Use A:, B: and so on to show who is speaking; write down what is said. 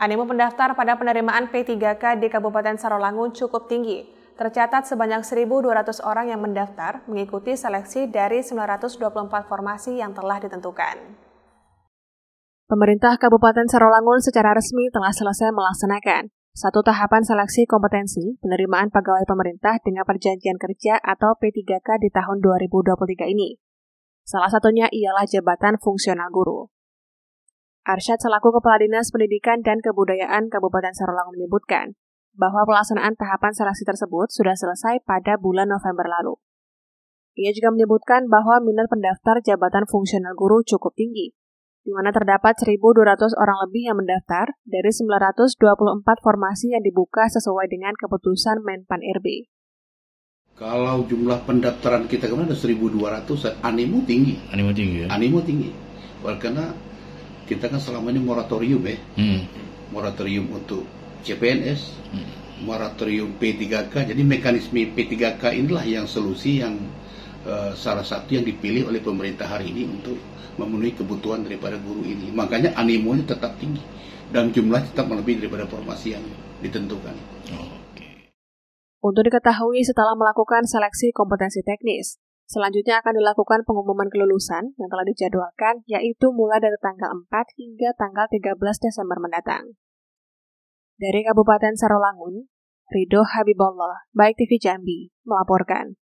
A: Animo pendaftar pada penerimaan P3K di Kabupaten Sarolangun cukup tinggi. Tercatat sebanyak 1.200 orang yang mendaftar mengikuti seleksi dari 924 formasi yang telah ditentukan. Pemerintah Kabupaten Sarolangun secara resmi telah selesai melaksanakan satu tahapan seleksi kompetensi penerimaan pegawai pemerintah dengan perjanjian kerja atau P3K di tahun 2023 ini. Salah satunya ialah jabatan fungsional guru. Arsyad selaku Kepala Dinas Pendidikan dan Kebudayaan Kabupaten Sarolangun menyebutkan bahwa pelaksanaan tahapan seleksi tersebut sudah selesai pada bulan November lalu. Ia juga menyebutkan bahwa minat pendaftar jabatan fungsional guru cukup tinggi, di mana terdapat 1.200 orang lebih yang mendaftar dari 924 formasi yang dibuka sesuai dengan keputusan Menpan RB.
B: Kalau jumlah pendaftaran kita kemarin ada 1.200, animo tinggi. Animo tinggi ya? Animo tinggi. Karena kita kan selama ini moratorium ya, hmm. moratorium untuk CPNS, hmm. moratorium P3K. Jadi mekanisme P3K inilah yang solusi yang uh, salah satu yang dipilih oleh pemerintah hari ini untuk memenuhi kebutuhan daripada guru ini. Makanya animonya tetap tinggi dan jumlah tetap melebihi daripada formasi yang ditentukan. Oh,
A: Untuk diketahui setelah melakukan seleksi kompetensi teknis, Selanjutnya akan dilakukan pengumuman kelulusan yang telah dijadwalkan, yaitu mulai dari tanggal 4 hingga tanggal 13 Desember mendatang. Dari Kabupaten Sarolangun, Ridho Habibullah, Baik TV Jambi, melaporkan.